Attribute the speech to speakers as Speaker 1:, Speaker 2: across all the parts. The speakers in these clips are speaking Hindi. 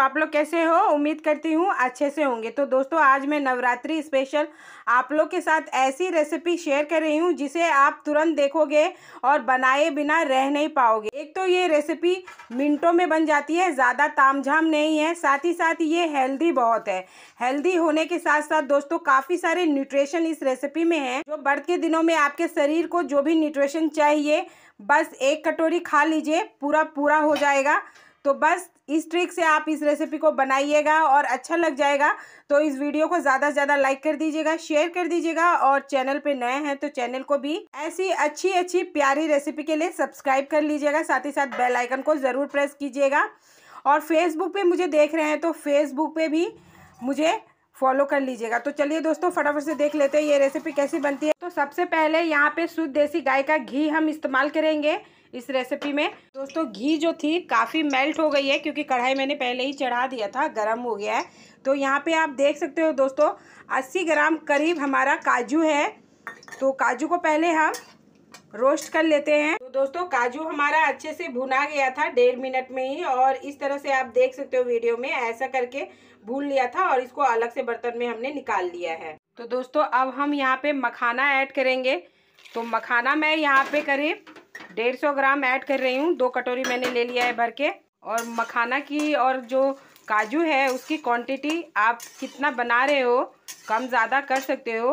Speaker 1: आप लोग कैसे हो उम्मीद करती हूँ अच्छे से होंगे तो दोस्तों आज मैं नवरात्रि स्पेशल आप लोग के साथ ऐसी रेसिपी शेयर कर रही हूँ जिसे आप तुरंत देखोगे और बनाए बिना रह नहीं पाओगे एक तो ये रेसिपी मिनटों में बन जाती है ज़्यादा तामझाम नहीं है साथ ही साथ ये हेल्दी बहुत है हेल्दी होने के साथ साथ दोस्तों काफ़ी सारे न्यूट्रिशन इस रेसिपी में है जो बर्थ के दिनों में आपके शरीर को जो भी न्यूट्रिशन चाहिए बस एक कटोरी खा लीजिए पूरा पूरा हो जाएगा तो बस इस ट्रिक से आप इस रेसिपी को बनाइएगा और अच्छा लग जाएगा तो इस वीडियो को ज़्यादा से ज़्यादा लाइक कर दीजिएगा शेयर कर दीजिएगा और चैनल पे नए हैं तो चैनल को भी ऐसी अच्छी अच्छी प्यारी रेसिपी के लिए सब्सक्राइब कर लीजिएगा साथ ही साथ बेल आइकन को ज़रूर प्रेस कीजिएगा और फेसबुक पे मुझे देख रहे हैं तो फेसबुक पे भी मुझे फॉलो कर लीजिएगा तो चलिए दोस्तों फटाफट से देख लेते हैं ये रेसिपी कैसी बनती है तो सबसे पहले यहाँ पे शुद्ध देसी गाय का घी हम इस्तेमाल करेंगे इस रेसिपी में दोस्तों घी जो थी काफ़ी मेल्ट हो गई है क्योंकि कढ़ाई मैंने पहले ही चढ़ा दिया था गर्म हो गया है तो यहाँ पे आप देख सकते हो दोस्तों अस्सी ग्राम करीब हमारा काजू है तो काजू को पहले हम रोस्ट कर लेते हैं तो दोस्तों काजू हमारा अच्छे से भुना गया था डेढ़ मिनट में ही और इस तरह से आप देख सकते हो वीडियो में ऐसा करके भून लिया था और इसको अलग से बर्तन में हमने निकाल लिया है तो दोस्तों अब हम यहाँ पे मखाना ऐड करेंगे तो मखाना मैं यहाँ पे करीब डेढ़ सौ ग्राम ऐड कर रही हूँ दो कटोरी मैंने ले लिया है भर के और मखाना की और जो काजू है उसकी क्वांटिटी आप कितना बना रहे हो कम ज़्यादा कर सकते हो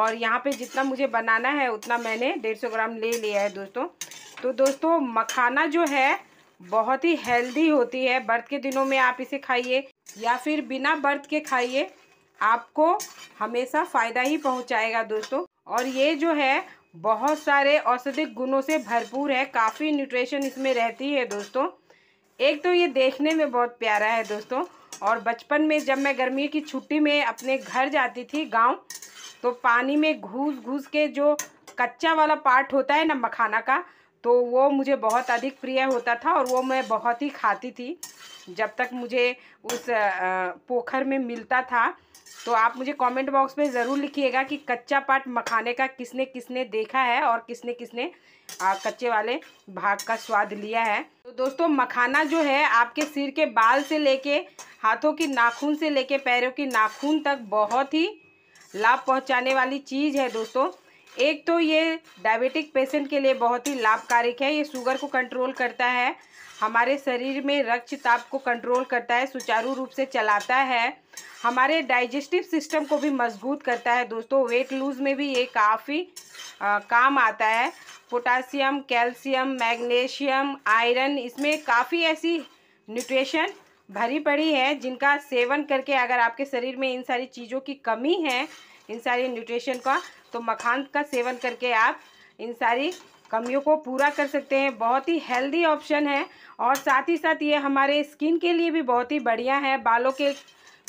Speaker 1: और यहाँ पे जितना मुझे बनाना है उतना मैंने डेढ़ सौ ग्राम ले लिया है दोस्तों तो दोस्तों मखाना जो है बहुत ही हेल्दी होती है बर्थ के दिनों में आप इसे खाइए या फिर बिना बर्थ के खाइए आपको हमेशा फ़ायदा ही पहुँचाएगा दोस्तों और ये जो है बहुत सारे औषधिक गुणों से भरपूर है काफ़ी न्यूट्रिशन इसमें रहती है दोस्तों एक तो ये देखने में बहुत प्यारा है दोस्तों और बचपन में जब मैं गर्मी की छुट्टी में अपने घर जाती थी गांव तो पानी में घूस घूस के जो कच्चा वाला पार्ट होता है ना मखाना का तो वो मुझे बहुत अधिक प्रिय होता था और वो मैं बहुत ही खाती थी जब तक मुझे उस पोखर में मिलता था तो आप मुझे कमेंट बॉक्स में ज़रूर लिखिएगा कि कच्चा पाट मखाने का किसने किसने देखा है और किसने किसने आ, कच्चे वाले भाग का स्वाद लिया है तो दोस्तों मखाना जो है आपके सिर के बाल से लेके हाथों की नाखून से लेके पैरों की नाखून तक बहुत ही लाभ पहुंचाने वाली चीज़ है दोस्तों एक तो ये डायबिटिक पेशेंट के लिए बहुत ही लाभकारिक है ये शुगर को कंट्रोल करता है हमारे शरीर में रक्तचाप को कंट्रोल करता है सुचारू रूप से चलाता है हमारे डाइजेस्टिव सिस्टम को भी मजबूत करता है दोस्तों वेट लूज में भी ये काफ़ी काम आता है पोटासियम कैल्शियम मैग्नीशियम आयरन इसमें काफ़ी ऐसी न्यूट्रिशन भरी पड़ी है जिनका सेवन करके अगर आपके शरीर में इन सारी चीज़ों की कमी है इन सारी न्यूट्रिशन का तो मखान का सेवन करके आप इन सारी कमियों को पूरा कर सकते हैं बहुत ही हेल्दी ऑप्शन है और साथ ही साथ ये हमारे स्किन के लिए भी बहुत ही बढ़िया है बालों के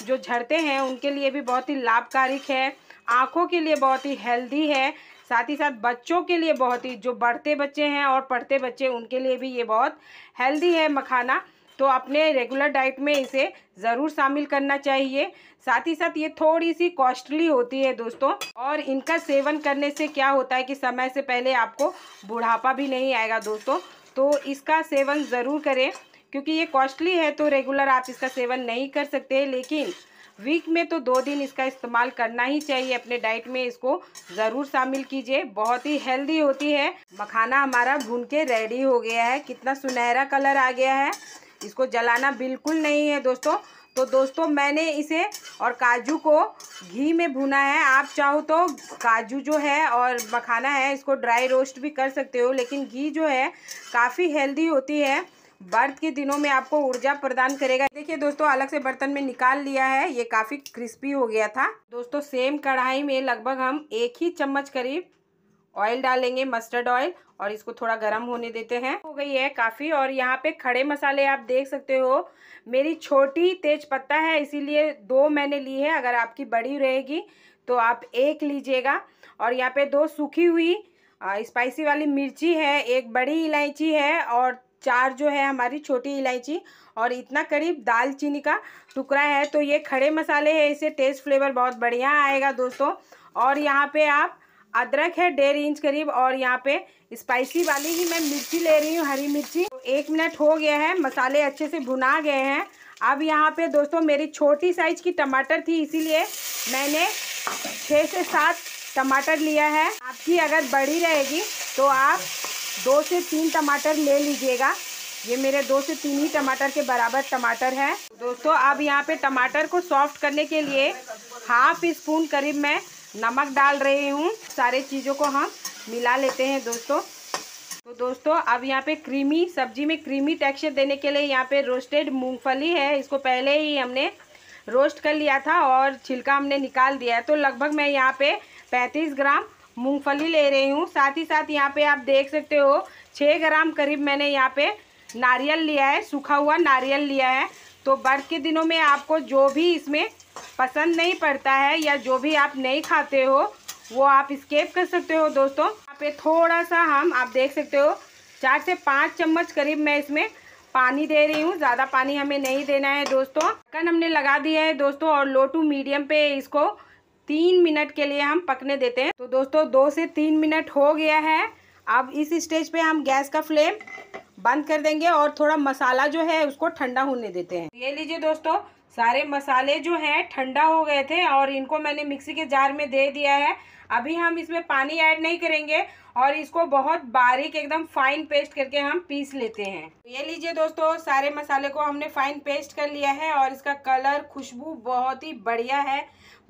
Speaker 1: जो झड़ते हैं उनके लिए भी बहुत ही लाभकारिक है आँखों के लिए बहुत ही हेल्दी है साथ ही साथ बच्चों के लिए बहुत ही जो बढ़ते बच्चे हैं और पढ़ते बच्चे उनके लिए भी ये बहुत हेल्दी है मखाना तो अपने रेगुलर डाइट में इसे ज़रूर शामिल करना चाहिए साथ ही साथ ये थोड़ी सी कॉस्टली होती है दोस्तों और इनका सेवन करने से क्या होता है कि समय से पहले आपको बुढ़ापा भी नहीं आएगा दोस्तों तो इसका सेवन ज़रूर करें क्योंकि ये कॉस्टली है तो रेगुलर आप इसका सेवन नहीं कर सकते लेकिन वीक में तो दो दिन इसका इस्तेमाल करना ही चाहिए अपने डाइट में इसको ज़रूर शामिल कीजिए बहुत ही हेल्दी होती है मखाना हमारा भून के रेडी हो गया है कितना सुनहरा कलर आ गया है इसको जलाना बिल्कुल नहीं है दोस्तों तो दोस्तों मैंने इसे और काजू को घी में भुना है आप चाहो तो काजू जो है और मखाना है इसको ड्राई रोस्ट भी कर सकते हो लेकिन घी जो है काफ़ी हेल्दी होती है बर्थ के दिनों में आपको ऊर्जा प्रदान करेगा देखिए दोस्तों अलग से बर्तन में निकाल लिया है ये काफ़ी क्रिस्पी हो गया था दोस्तों सेम कढ़ाई में लगभग हम एक ही चम्मच करीब ऑयल डालेंगे मस्टर्ड ऑयल और इसको थोड़ा गर्म होने देते हैं हो गई है काफ़ी और यहाँ पे खड़े मसाले आप देख सकते हो मेरी छोटी तेज पत्ता है इसीलिए दो मैंने ली है अगर आपकी बड़ी रहेगी तो आप एक लीजिएगा और यहाँ पे दो सूखी हुई स्पाइसी वाली मिर्ची है एक बड़ी इलायची है और चार जो है हमारी छोटी इलायची और इतना करीब दालचीनी का टुकड़ा है तो ये खड़े मसाले है इसे टेस्ट फ्लेवर बहुत बढ़िया आएगा दोस्तों और यहाँ पे आप अदरक है डेढ़ इंच करीब और यहाँ पे स्पाइसी वाली ही मैं मिर्ची ले रही हूँ हरी मिर्ची तो एक मिनट हो गया है मसाले अच्छे से भुना गए हैं अब यहाँ पे दोस्तों मेरी छोटी साइज की टमाटर थी इसीलिए मैंने छः से सात टमाटर लिया है आपकी अगर बड़ी रहेगी तो आप दो से तीन टमाटर ले लीजिएगा ये मेरे दो से तीन ही टमाटर के बराबर टमाटर है दोस्तों अब यहाँ पे टमाटर को सॉफ्ट करने के लिए हाफ स्पून करीब मैं नमक डाल रही हूँ सारे चीज़ों को हम मिला लेते हैं दोस्तों तो दोस्तों अब यहाँ पे क्रीमी सब्जी में क्रीमी टेक्सचर देने के लिए यहाँ पे रोस्टेड मूंगफली है इसको पहले ही हमने रोस्ट कर लिया था और छिलका हमने निकाल दिया है तो लगभग मैं यहाँ पे 35 ग्राम मूंगफली ले रही हूँ साथ ही साथ यहाँ पे आप देख सकते हो 6 ग्राम करीब मैंने यहाँ पे नारियल लिया है सूखा हुआ नारियल लिया है तो बर्फ़ के दिनों में आपको जो भी इसमें पसंद नहीं पड़ता है या जो भी आप नहीं खाते हो वो आप स्केप कर सकते हो दोस्तों यहाँ पे थोड़ा सा हम आप देख सकते हो चार से पाँच चम्मच करीब मैं इसमें पानी दे रही हूँ ज़्यादा पानी हमें नहीं देना है दोस्तों कन हमने लगा दिया है दोस्तों और लो टू मीडियम पे इसको तीन मिनट के लिए हम पकने देते हैं तो दोस्तों दो से तीन मिनट हो गया है अब इस स्टेज पे हम गैस का फ्लेम बंद कर देंगे और थोड़ा मसाला जो है उसको ठंडा होने देते हैं ये लीजिए दोस्तों सारे मसाले जो हैं ठंडा हो गए थे और इनको मैंने मिक्सी के जार में दे दिया है अभी हम इसमें पानी ऐड नहीं करेंगे और इसको बहुत बारीक एकदम फाइन पेस्ट करके हम पीस लेते हैं ये लीजिए दोस्तों सारे मसाले को हमने फाइन पेस्ट कर लिया है और इसका कलर खुशबू बहुत ही बढ़िया है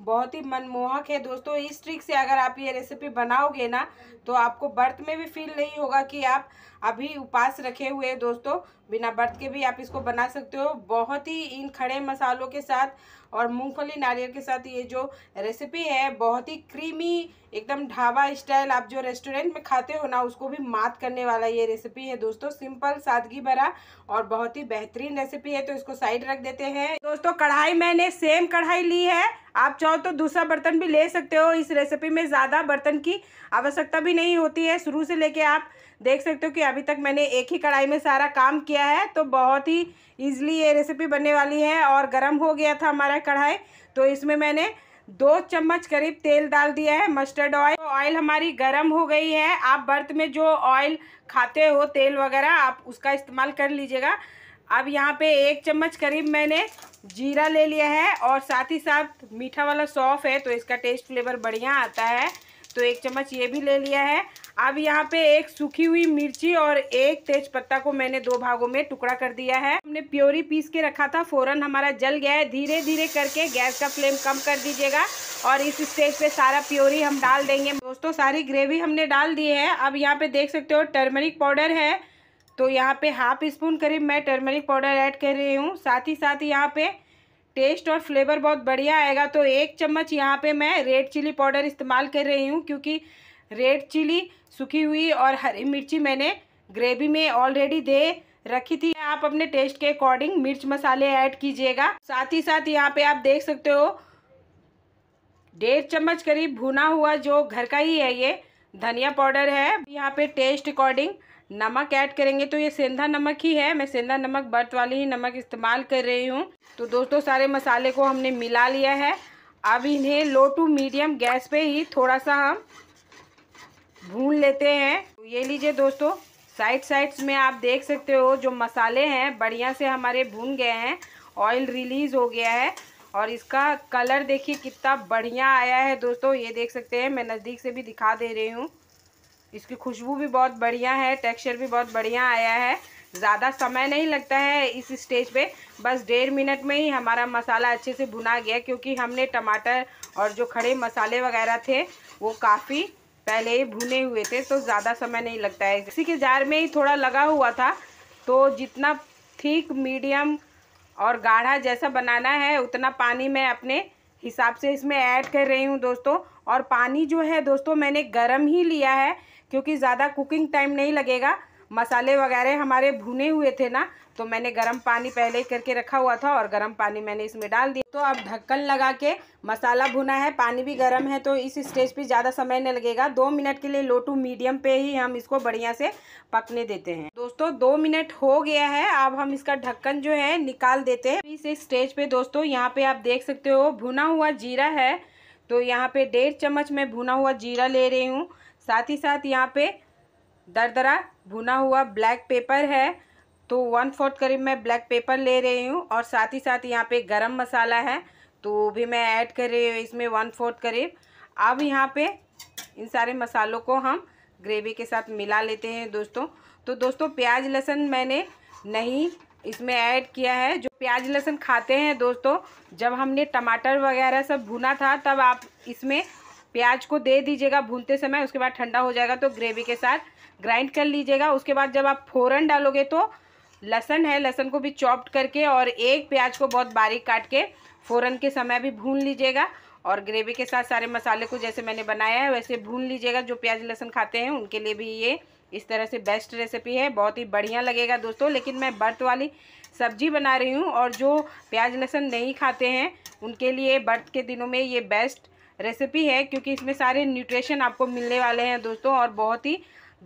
Speaker 1: बहुत ही मनमोहक है दोस्तों इस ट्रिक से अगर आप ये रेसिपी बनाओगे ना तो आपको बर्थ में भी फील नहीं होगा कि आप अभी उपास रखे हुए हैं दोस्तों बिना बर्थ के भी आप इसको बना सकते हो बहुत ही इन खड़े मसालों के साथ और मूंगफली नारियल के साथ ये जो रेसिपी है बहुत ही क्रीमी एकदम ढाबा स्टाइल आप जो रेस्टोरेंट में खाते हो ना उसको भी मात करने वाला ये रेसिपी है दोस्तों सिंपल सादगी भरा और बहुत ही बेहतरीन रेसिपी है तो इसको साइड रख देते हैं दोस्तों कढ़ाई मैंने सेम कढ़ाई ली है आप चाहो तो दूसरा बर्तन भी ले सकते हो इस रेसिपी में ज़्यादा बर्तन की आवश्यकता भी नहीं होती है शुरू से लेके आप देख सकते हो कि अभी तक मैंने एक ही कढ़ाई में सारा काम किया है तो बहुत ही ईजिली ये रेसिपी बनने वाली है और गर्म हो गया था हमारा कढ़ाई तो इसमें मैंने दो चम्मच करीब तेल डाल दिया है मस्टर्ड ऑयल तो ऑयल हमारी गर्म हो गई है आप बर्थ में जो ऑयल खाते हो तेल वगैरह आप उसका इस्तेमाल कर लीजिएगा अब यहाँ पे एक चम्मच करीब मैंने जीरा ले लिया है और साथ ही साथ मीठा वाला सौफ है तो इसका टेस्ट फ्लेवर बढ़िया आता है तो एक चम्मच ये भी ले लिया है अब यहाँ पे एक सूखी हुई मिर्ची और एक तेज पत्ता को मैंने दो भागों में टुकड़ा कर दिया है हमने प्योरी पीस के रखा था फ़ौरन हमारा जल गया है धीरे धीरे करके गैस का फ्लेम कम कर दीजिएगा और इस स्टेज पे सारा प्योरी हम डाल देंगे दोस्तों सारी ग्रेवी हमने डाल दी है अब यहाँ पे देख सकते हो टर्मरिक पाउडर है तो यहाँ पे हाफ स्पून करीब मैं टर्मरिक पाउडर ऐड कर रही हूँ साथ ही साथ यहाँ पे टेस्ट और फ्लेवर बहुत बढ़िया आएगा तो एक चम्मच यहाँ पे मैं रेड चिली पाउडर इस्तेमाल कर रही हूँ क्योंकि रेड चिली सूखी हुई और हरी मिर्ची मैंने ग्रेवी में ऑलरेडी दे रखी थी आप अपने टेस्ट के अकॉर्डिंग मिर्च मसाले ऐड कीजिएगा साथ ही साथ यहाँ पे आप देख सकते हो डेढ़ चम्मच करीब भुना हुआ जो घर का ही है ये धनिया पाउडर है यहाँ पे टेस्ट अकॉर्डिंग नमक ऐड करेंगे तो ये सेंधा नमक ही है मैं सेंधा नमक बर्त वाली ही नमक इस्तेमाल कर रही हूँ तो दोस्तों सारे मसाले को हमने मिला लिया है अब इन्हें लो टू मीडियम गैस पे ही थोड़ा सा हम भून लेते हैं तो ये लीजिए दोस्तों साइड साइड्स में आप देख सकते हो जो मसाले हैं बढ़िया से हमारे भून गए हैं ऑयल रिलीज़ हो गया है और इसका कलर देखिए कितना बढ़िया आया है दोस्तों ये देख सकते हैं मैं नज़दीक से भी दिखा दे रही हूँ इसकी खुशबू भी बहुत बढ़िया है टेक्सचर भी बहुत बढ़िया आया है ज़्यादा समय नहीं लगता है इस स्टेज पे बस डेढ़ मिनट में ही हमारा मसाला अच्छे से भुना गया क्योंकि हमने टमाटर और जो खड़े मसाले वगैरह थे वो काफ़ी पहले ही भुने हुए थे तो ज़्यादा समय नहीं लगता है इसी के जार में ही थोड़ा लगा हुआ था तो जितना ठीक मीडियम और गाढ़ा जैसा बनाना है उतना पानी मैं अपने हिसाब से इसमें ऐड कर रही हूँ दोस्तों और पानी जो है दोस्तों मैंने गर्म ही लिया है क्योंकि ज़्यादा कुकिंग टाइम नहीं लगेगा मसाले वगैरह हमारे भुने हुए थे ना तो मैंने गर्म पानी पहले ही करके रखा हुआ था और गर्म पानी मैंने इसमें डाल दिया तो अब ढक्कन लगा के मसाला भुना है पानी भी गर्म है तो इस स्टेज पे ज़्यादा समय नहीं लगेगा दो मिनट के लिए लो टू मीडियम पे ही हम इसको बढ़िया से पकने देते हैं दोस्तों दो मिनट हो गया है अब हम इसका ढक्कन जो है निकाल देते हैं इस स्टेज पर दोस्तों यहाँ पे आप देख सकते हो भुना हुआ जीरा है तो यहाँ पे डेढ़ चम्मच मैं भुना हुआ जीरा ले रही हूँ साथ ही साथ यहाँ पे दरदरा भुना हुआ ब्लैक पेपर है तो वन फोर्थ करीब मैं ब्लैक पेपर ले रही हूँ और साथ ही साथ यहाँ पे गरम मसाला है तो भी मैं ऐड कर रही हूँ इसमें वन फोर्थ करीब अब यहाँ पे इन सारे मसालों को हम ग्रेवी के साथ मिला लेते हैं दोस्तों तो दोस्तों प्याज लहसुन मैंने नहीं इसमें ऐड किया है जो प्याज लहसुन खाते हैं दोस्तों जब हमने टमाटर वगैरह सब भुना था तब आप इसमें प्याज को दे दीजिएगा भूनते समय उसके बाद ठंडा हो जाएगा तो ग्रेवी के साथ ग्राइंड कर लीजिएगा उसके बाद जब आप फोरन डालोगे तो लहसन है लहसन को भी चॉप्ड करके और एक प्याज को बहुत बारीक काट के फ़ौरन के समय भी भून लीजिएगा और ग्रेवी के साथ सारे मसाले को जैसे मैंने बनाया है वैसे भून लीजिएगा जो प्याज लहसुन खाते हैं उनके लिए भी ये इस तरह से बेस्ट रेसिपी है बहुत ही बढ़िया लगेगा दोस्तों लेकिन मैं बर्त वाली सब्जी बना रही हूँ और जो प्याज लहसुन नहीं खाते हैं उनके लिए बर्त के दिनों में ये बेस्ट रेसिपी है क्योंकि इसमें सारे न्यूट्रिशन आपको मिलने वाले हैं दोस्तों और बहुत ही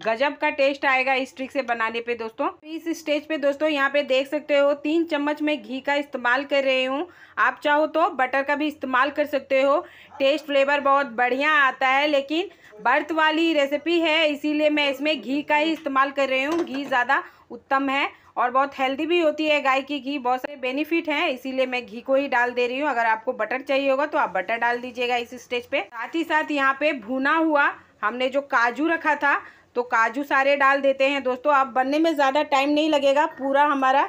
Speaker 1: गजब का टेस्ट आएगा इस ट्रिक से बनाने पे दोस्तों इस स्टेज पे दोस्तों यहाँ पे देख सकते हो तीन चम्मच में घी का इस्तेमाल कर रही हूँ आप चाहो तो बटर का भी इस्तेमाल कर सकते हो टेस्ट फ्लेवर बहुत बढ़िया आता है लेकिन बर्थ वाली रेसिपी है इसीलिए मैं इसमें घी का ही इस्तेमाल कर रही हूँ घी ज़्यादा उत्तम है और बहुत हेल्दी भी होती है गाय की घी बहुत सारे बेनिफिट हैं इसीलिए मैं घी को ही डाल दे रही हूँ अगर आपको बटर चाहिए होगा तो आप बटर डाल दीजिएगा इस स्टेज पे साथ ही साथ यहाँ पे भुना हुआ हमने जो काजू रखा था तो काजू सारे डाल देते हैं दोस्तों आप बनने में ज़्यादा टाइम नहीं लगेगा पूरा हमारा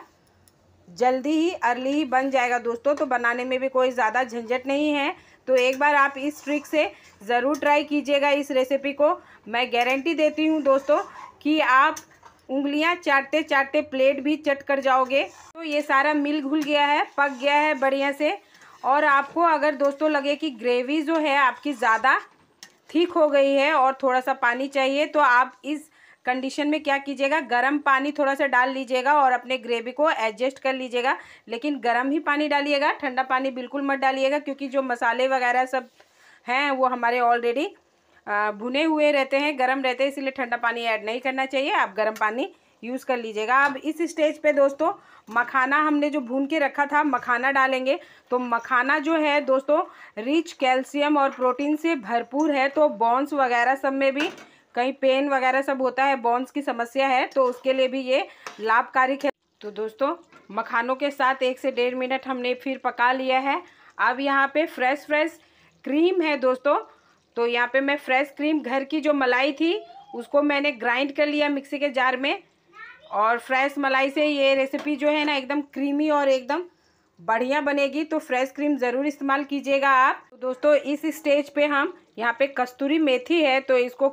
Speaker 1: जल्दी ही अर्ली ही बन जाएगा दोस्तों तो बनाने में भी कोई ज़्यादा झंझट नहीं है तो एक बार आप इस ट्रिक से ज़रूर ट्राई कीजिएगा इस रेसिपी को मैं गारंटी देती हूँ दोस्तों कि आप उंगलियां चाटते चाटते प्लेट भी चट कर जाओगे तो ये सारा मिल घुल गया है पक गया है बढ़िया से और आपको अगर दोस्तों लगे कि ग्रेवी जो है आपकी ज़्यादा ठीक हो गई है और थोड़ा सा पानी चाहिए तो आप इस कंडीशन में क्या कीजिएगा गर्म पानी थोड़ा सा डाल लीजिएगा और अपने ग्रेवी को एडजस्ट कर लीजिएगा लेकिन गर्म ही पानी डालिएगा ठंडा पानी बिल्कुल मत डालिएगा क्योंकि जो मसाले वगैरह सब हैं वो हमारे ऑलरेडी भुने हुए रहते हैं गर्म रहते हैं इसीलिए ठंडा पानी ऐड नहीं करना चाहिए आप गर्म पानी यूज़ कर लीजिएगा अब इस स्टेज पे दोस्तों मखाना हमने जो भून के रखा था मखाना डालेंगे तो मखाना जो है दोस्तों रिच कैल्शियम और प्रोटीन से भरपूर है तो बॉन्स वगैरह सब में भी कहीं पेन वगैरह सब होता है बॉन्स की समस्या है तो उसके लिए भी ये लाभकारी है तो दोस्तों मखानों के साथ एक से डेढ़ मिनट हमने फिर पका लिया है अब यहाँ पर फ्रेश फ्रेश क्रीम है दोस्तों तो यहाँ पे मैं फ्रेश क्रीम घर की जो मलाई थी उसको मैंने ग्राइंड कर लिया मिक्सी के जार में और फ्रेश मलाई से ये रेसिपी जो है ना एकदम क्रीमी और एकदम बढ़िया बनेगी तो फ्रेश क्रीम ज़रूर इस्तेमाल कीजिएगा आप तो दोस्तों इस स्टेज पे हम यहाँ पे कस्तूरी मेथी है तो इसको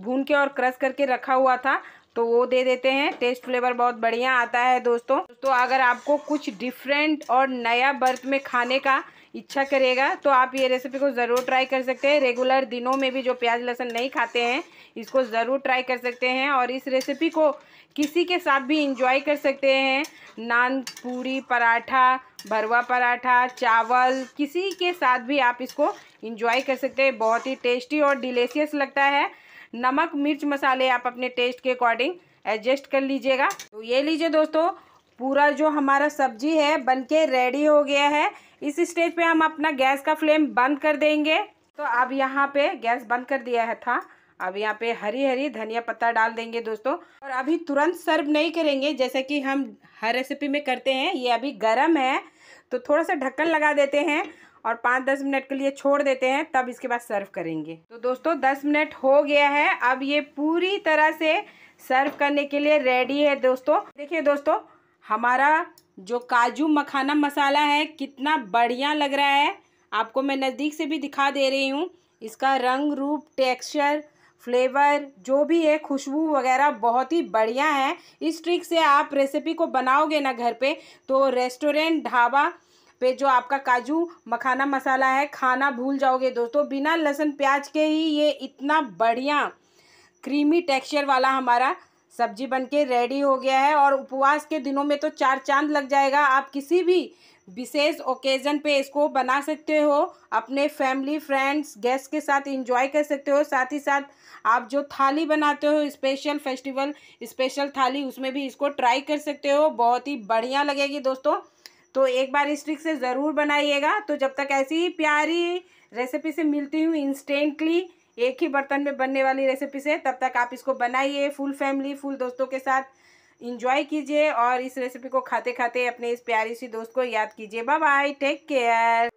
Speaker 1: भून के और क्रश करके रखा हुआ था तो वो दे देते हैं टेस्ट फ्लेवर बहुत बढ़िया आता है दोस्तों तो अगर आपको कुछ डिफरेंट और नया बर्थ में खाने का इच्छा करेगा तो आप ये रेसिपी को ज़रूर ट्राई कर सकते हैं रेगुलर दिनों में भी जो प्याज लहसुन नहीं खाते हैं इसको ज़रूर ट्राई कर सकते हैं और इस रेसिपी को किसी के साथ भी इंजॉय कर सकते हैं नान पूरी पराठा भरवा पराठा चावल किसी के साथ भी आप इसको इंजॉय कर सकते हैं बहुत ही टेस्टी और डिलेशियस लगता है नमक मिर्च मसाले आप अपने टेस्ट के अकॉर्डिंग एडजस्ट कर लीजिएगा तो ये लीजिए दोस्तों पूरा जो हमारा सब्जी है बनके रेडी हो गया है इस स्टेज पे हम अपना गैस का फ्लेम बंद कर देंगे तो अब यहाँ पे गैस बंद कर दिया है था अब यहाँ पे हरी हरी धनिया पत्ता डाल देंगे दोस्तों और अभी तुरंत सर्व नहीं करेंगे जैसे कि हम हर रेसिपी में करते हैं ये अभी गर्म है तो थोड़ा सा ढक्कन लगा देते हैं और पाँच दस मिनट के लिए छोड़ देते हैं तब इसके बाद सर्व करेंगे तो दोस्तों दस मिनट हो गया है अब ये पूरी तरह से सर्व करने के लिए रेडी है दोस्तों देखिए दोस्तों हमारा जो काजू मखाना मसाला है कितना बढ़िया लग रहा है आपको मैं नज़दीक से भी दिखा दे रही हूँ इसका रंग रूप टेक्सचर फ्लेवर जो भी है खुशबू वगैरह बहुत ही बढ़िया है इस ट्रिक से आप रेसिपी को बनाओगे ना घर पे तो रेस्टोरेंट ढाबा पे जो आपका काजू मखाना मसाला है खाना भूल जाओगे दोस्तों बिना लहसुन प्याज के ही ये इतना बढ़िया क्रीमी टेक्सचर वाला हमारा सब्जी बनके रेडी हो गया है और उपवास के दिनों में तो चार चांद लग जाएगा आप किसी भी विशेष ओकेज़न पे इसको बना सकते हो अपने फैमिली फ्रेंड्स गेस्ट के साथ इंजॉय कर सकते हो साथ ही साथ आप जो थाली बनाते हो स्पेशल फेस्टिवल स्पेशल थाली उसमें भी इसको ट्राई कर सकते हो बहुत ही बढ़िया लगेगी दोस्तों तो एक बार इस ट्रिक से ज़रूर बनाइएगा तो जब तक ऐसी प्यारी रेसिपी से मिलती हूँ इंस्टेंटली एक ही बर्तन में बनने वाली रेसिपी से तब तक आप इसको बनाइए फुल फैमिली फुल दोस्तों के साथ इंजॉय कीजिए और इस रेसिपी को खाते खाते अपने इस प्यारी सी दोस्त को याद कीजिए बाय बाय टेक केयर